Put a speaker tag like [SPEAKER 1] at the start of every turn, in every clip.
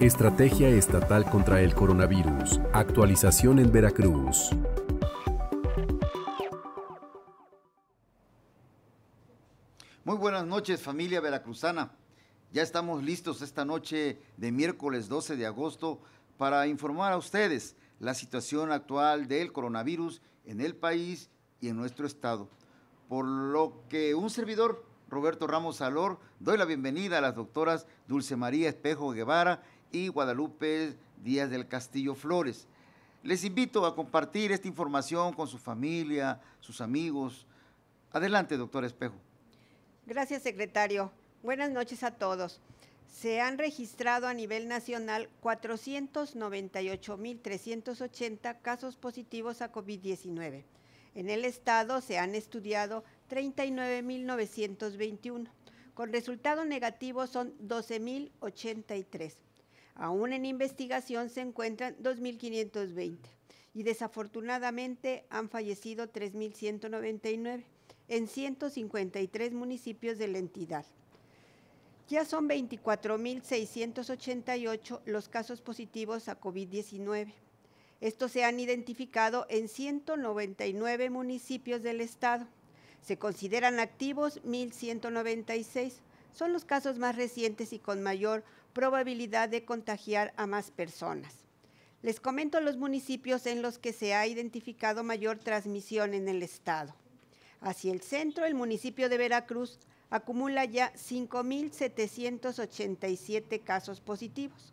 [SPEAKER 1] Estrategia Estatal contra el Coronavirus. Actualización en Veracruz. Muy buenas noches familia veracruzana. Ya estamos listos esta noche de miércoles 12 de agosto para informar a ustedes la situación actual del coronavirus en el país y en nuestro estado por lo que un servidor, Roberto Ramos Salor, doy la bienvenida a las doctoras Dulce María Espejo Guevara y Guadalupe Díaz del Castillo Flores. Les invito a compartir esta información con su familia, sus amigos. Adelante, doctora Espejo.
[SPEAKER 2] Gracias, secretario. Buenas noches a todos. Se han registrado a nivel nacional 498.380 casos positivos a COVID-19. En el estado se han estudiado 39.921. Con resultado negativo son 12.083. Aún en investigación se encuentran 2.520 y desafortunadamente han fallecido 3.199 en 153 municipios de la entidad. Ya son 24.688 los casos positivos a COVID-19. Estos se han identificado en 199 municipios del estado. Se consideran activos 1.196. Son los casos más recientes y con mayor probabilidad de contagiar a más personas. Les comento los municipios en los que se ha identificado mayor transmisión en el estado. Hacia el centro, el municipio de Veracruz acumula ya 5.787 casos positivos.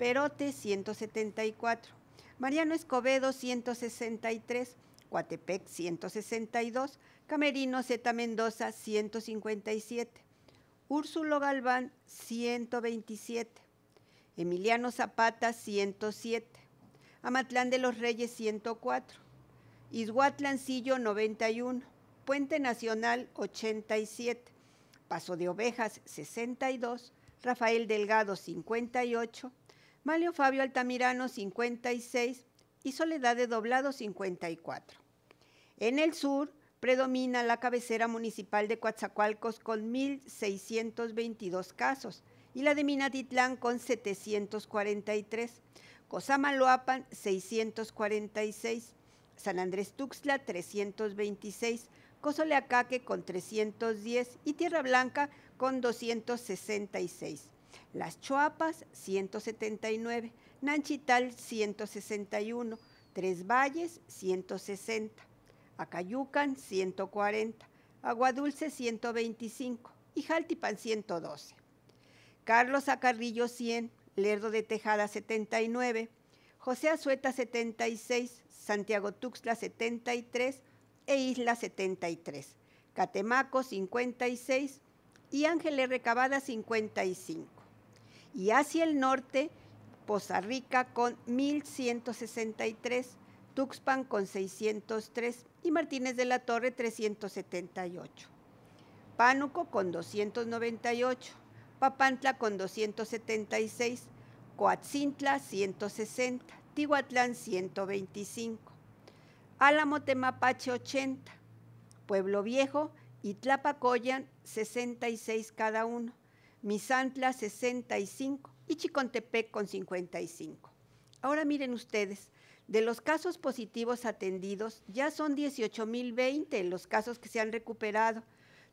[SPEAKER 2] Perote 174, Mariano Escobedo 163, Coatepec 162, Camerino Z Mendoza 157, Úrsulo Galván 127, Emiliano Zapata 107, Amatlán de los Reyes 104, Izhuatlancillo 91, Puente Nacional 87, Paso de Ovejas 62, Rafael Delgado 58, Malio Fabio Altamirano 56 y Soledad de Doblado 54. En el sur predomina la cabecera municipal de Coatzacoalcos con 1.622 casos y la de Minatitlán con 743, Cosamaloapan 646, San Andrés Tuxtla 326, Cozoleacaque con 310 y Tierra Blanca con 266. Las Chuapas 179, Nanchital, 161, Tres Valles, 160, Acayucan, 140, Aguadulce, 125 y Jaltipan, 112. Carlos Acarrillo, 100, Lerdo de Tejada, 79, José Azueta, 76, Santiago Tuxtla, 73 e Isla, 73, Catemaco, 56 y Ángeles Recabada, 55 y hacia el norte Poza Rica con 1163, Tuxpan con 603 y Martínez de la Torre 378. Pánuco con 298, Papantla con 276, Coatzintla 160, Tihuatlán 125, Álamo Temapache 80, Pueblo Viejo y Tlapacoyan 66 cada uno. Misantla 65 y Chicontepec con 55. Ahora miren ustedes, de los casos positivos atendidos, ya son 18.020 los casos que se han recuperado,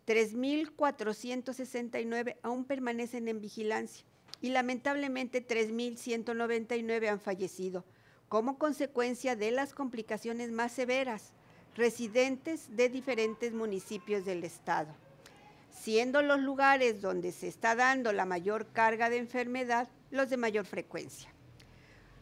[SPEAKER 2] 3.469 aún permanecen en vigilancia y lamentablemente 3.199 han fallecido como consecuencia de las complicaciones más severas, residentes de diferentes municipios del estado siendo los lugares donde se está dando la mayor carga de enfermedad los de mayor frecuencia.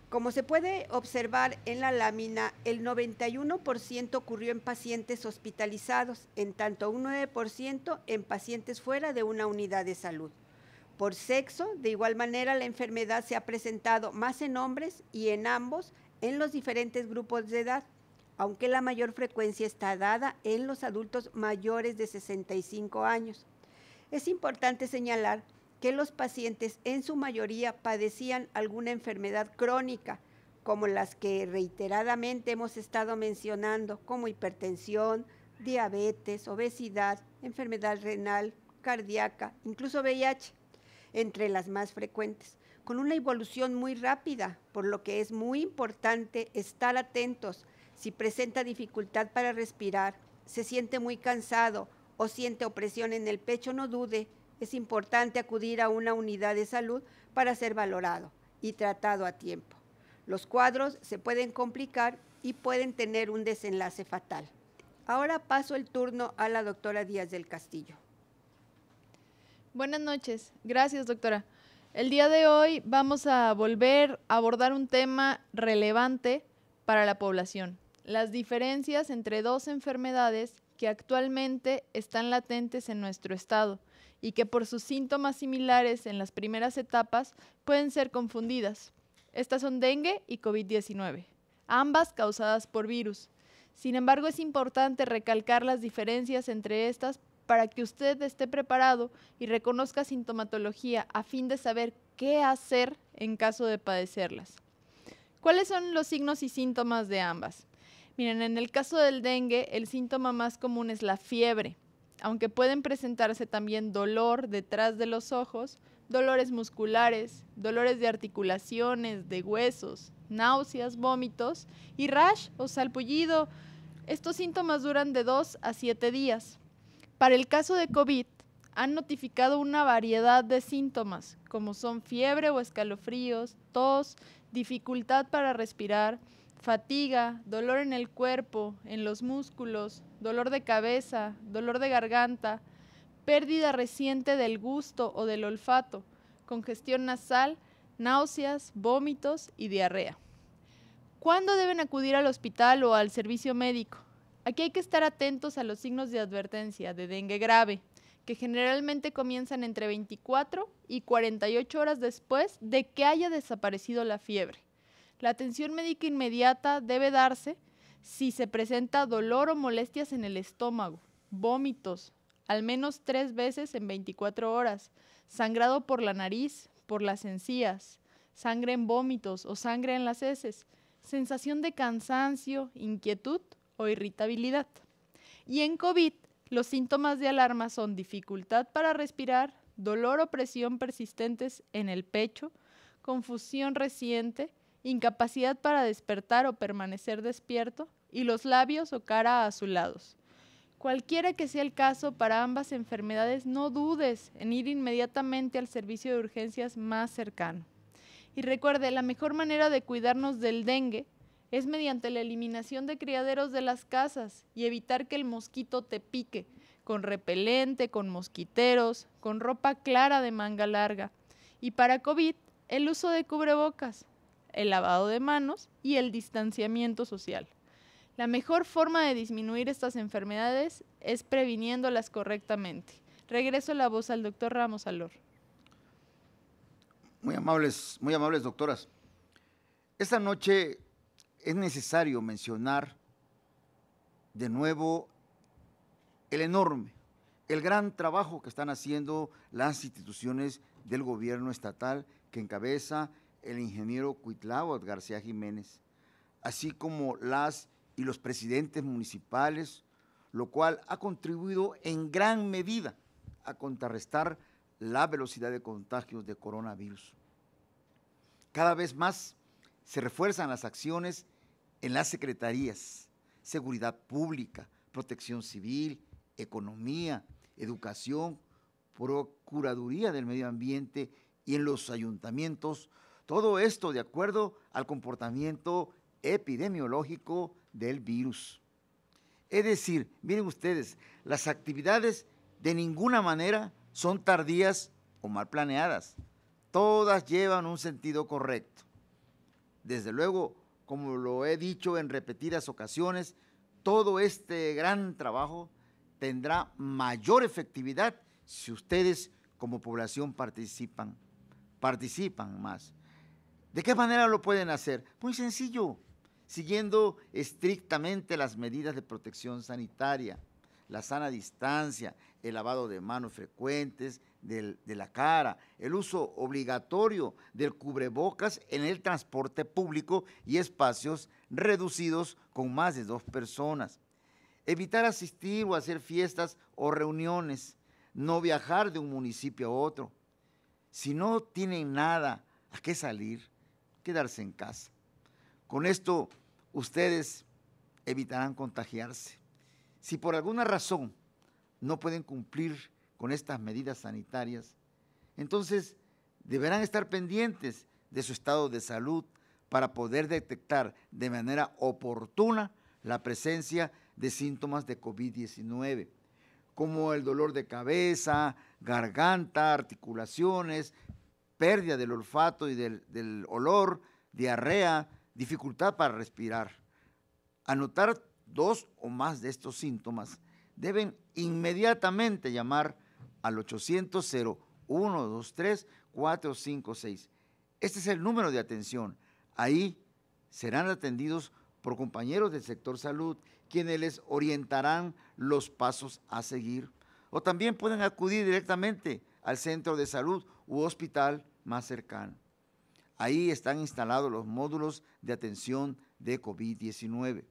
[SPEAKER 2] Como se puede observar en la lámina, el 91% ocurrió en pacientes hospitalizados, en tanto un 9% en pacientes fuera de una unidad de salud. Por sexo, de igual manera, la enfermedad se ha presentado más en hombres y en ambos en los diferentes grupos de edad, aunque la mayor frecuencia está dada en los adultos mayores de 65 años. Es importante señalar que los pacientes en su mayoría padecían alguna enfermedad crónica, como las que reiteradamente hemos estado mencionando, como hipertensión, diabetes, obesidad, enfermedad renal, cardíaca, incluso VIH, entre las más frecuentes, con una evolución muy rápida, por lo que es muy importante estar atentos si presenta dificultad para respirar, se siente muy cansado o siente opresión en el pecho, no dude, es importante acudir a una unidad de salud para ser valorado y tratado a tiempo. Los cuadros se pueden complicar y pueden tener un desenlace fatal. Ahora paso el turno a la doctora Díaz del Castillo.
[SPEAKER 3] Buenas noches. Gracias, doctora. El día de hoy vamos a volver a abordar un tema relevante para la población, las diferencias entre dos enfermedades que actualmente están latentes en nuestro estado y que por sus síntomas similares en las primeras etapas pueden ser confundidas. Estas son dengue y COVID-19, ambas causadas por virus. Sin embargo, es importante recalcar las diferencias entre estas para que usted esté preparado y reconozca sintomatología a fin de saber qué hacer en caso de padecerlas. ¿Cuáles son los signos y síntomas de ambas? Miren, en el caso del dengue, el síntoma más común es la fiebre, aunque pueden presentarse también dolor detrás de los ojos, dolores musculares, dolores de articulaciones, de huesos, náuseas, vómitos y rash o salpullido. Estos síntomas duran de 2 a 7 días. Para el caso de COVID, han notificado una variedad de síntomas, como son fiebre o escalofríos, tos, dificultad para respirar, fatiga, dolor en el cuerpo, en los músculos, dolor de cabeza, dolor de garganta, pérdida reciente del gusto o del olfato, congestión nasal, náuseas, vómitos y diarrea. ¿Cuándo deben acudir al hospital o al servicio médico? Aquí hay que estar atentos a los signos de advertencia de dengue grave, que generalmente comienzan entre 24 y 48 horas después de que haya desaparecido la fiebre. La atención médica inmediata debe darse si se presenta dolor o molestias en el estómago, vómitos, al menos tres veces en 24 horas, sangrado por la nariz, por las encías, sangre en vómitos o sangre en las heces, sensación de cansancio, inquietud o irritabilidad. Y en COVID, los síntomas de alarma son dificultad para respirar, dolor o presión persistentes en el pecho, confusión reciente, incapacidad para despertar o permanecer despierto, y los labios o cara azulados. Cualquiera que sea el caso para ambas enfermedades, no dudes en ir inmediatamente al servicio de urgencias más cercano. Y recuerde, la mejor manera de cuidarnos del dengue es mediante la eliminación de criaderos de las casas y evitar que el mosquito te pique, con repelente, con mosquiteros, con ropa clara de manga larga. Y para COVID, el uso de cubrebocas, el lavado de manos y el distanciamiento social. La mejor forma de disminuir estas enfermedades es previniéndolas correctamente. Regreso la voz al doctor Ramos Alor.
[SPEAKER 1] Muy amables, muy amables doctoras. Esta noche es necesario mencionar de nuevo el enorme, el gran trabajo que están haciendo las instituciones del gobierno estatal que encabeza el ingeniero Cuitlao García Jiménez, así como las y los presidentes municipales, lo cual ha contribuido en gran medida a contrarrestar la velocidad de contagios de coronavirus. Cada vez más se refuerzan las acciones en las secretarías, seguridad pública, protección civil, economía, educación, procuraduría del medio ambiente y en los ayuntamientos todo esto de acuerdo al comportamiento epidemiológico del virus. Es decir, miren ustedes, las actividades de ninguna manera son tardías o mal planeadas. Todas llevan un sentido correcto. Desde luego, como lo he dicho en repetidas ocasiones, todo este gran trabajo tendrá mayor efectividad si ustedes como población participan, participan más. ¿De qué manera lo pueden hacer? Muy sencillo, siguiendo estrictamente las medidas de protección sanitaria, la sana distancia, el lavado de manos frecuentes de la cara, el uso obligatorio del cubrebocas en el transporte público y espacios reducidos con más de dos personas, evitar asistir o hacer fiestas o reuniones, no viajar de un municipio a otro. Si no tienen nada a qué salir, quedarse en casa. Con esto ustedes evitarán contagiarse. Si por alguna razón no pueden cumplir con estas medidas sanitarias, entonces deberán estar pendientes de su estado de salud para poder detectar de manera oportuna la presencia de síntomas de COVID-19, como el dolor de cabeza, garganta, articulaciones, pérdida del olfato y del, olor, diarrea, dificultad para respirar. Anotar dos o más de estos síntomas deben inmediatamente llamar al 800 123 456. Este es el número de atención. Ahí serán atendidos por compañeros del sector salud, quienes les orientarán los pasos a seguir. O también pueden acudir directamente al centro de salud u hospital más cercano. Ahí están instalados los módulos de atención de COVID-19.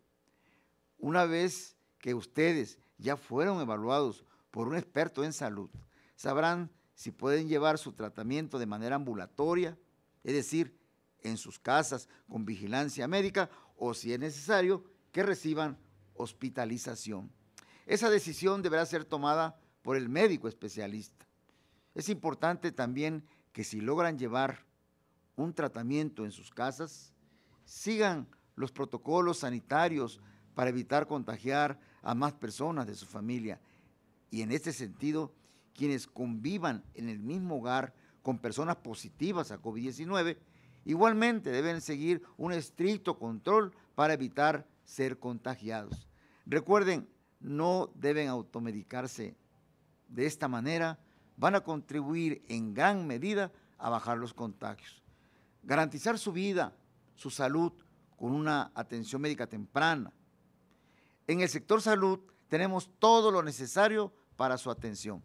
[SPEAKER 1] Una vez que ustedes ya fueron evaluados por un experto en salud, sabrán si pueden llevar su tratamiento de manera ambulatoria, es decir, en sus casas con vigilancia médica o si es necesario que reciban hospitalización. Esa decisión deberá ser tomada por el médico especialista. Es importante también que si logran llevar un tratamiento en sus casas, sigan los protocolos sanitarios para evitar contagiar a más personas de su familia. Y en este sentido, quienes convivan en el mismo hogar con personas positivas a COVID-19, igualmente deben seguir un estricto control para evitar ser contagiados. Recuerden, no deben automedicarse de esta manera van a contribuir en gran medida a bajar los contagios. Garantizar su vida, su salud, con una atención médica temprana. En el sector salud tenemos todo lo necesario para su atención.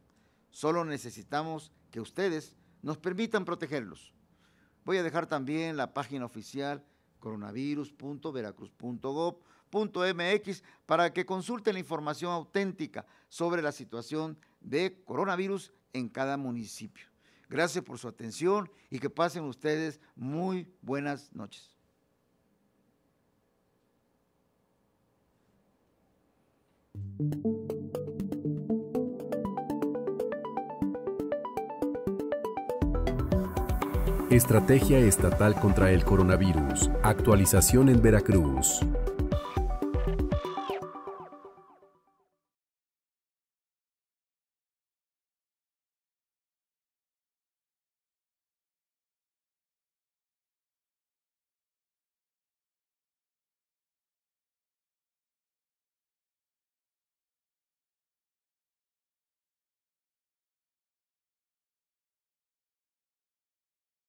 [SPEAKER 1] Solo necesitamos que ustedes nos permitan protegerlos. Voy a dejar también la página oficial coronavirus.veracruz.gov.mx para que consulten la información auténtica sobre la situación de coronavirus en cada municipio. Gracias por su atención y que pasen ustedes muy buenas noches. Estrategia Estatal contra el
[SPEAKER 2] Coronavirus. Actualización en Veracruz.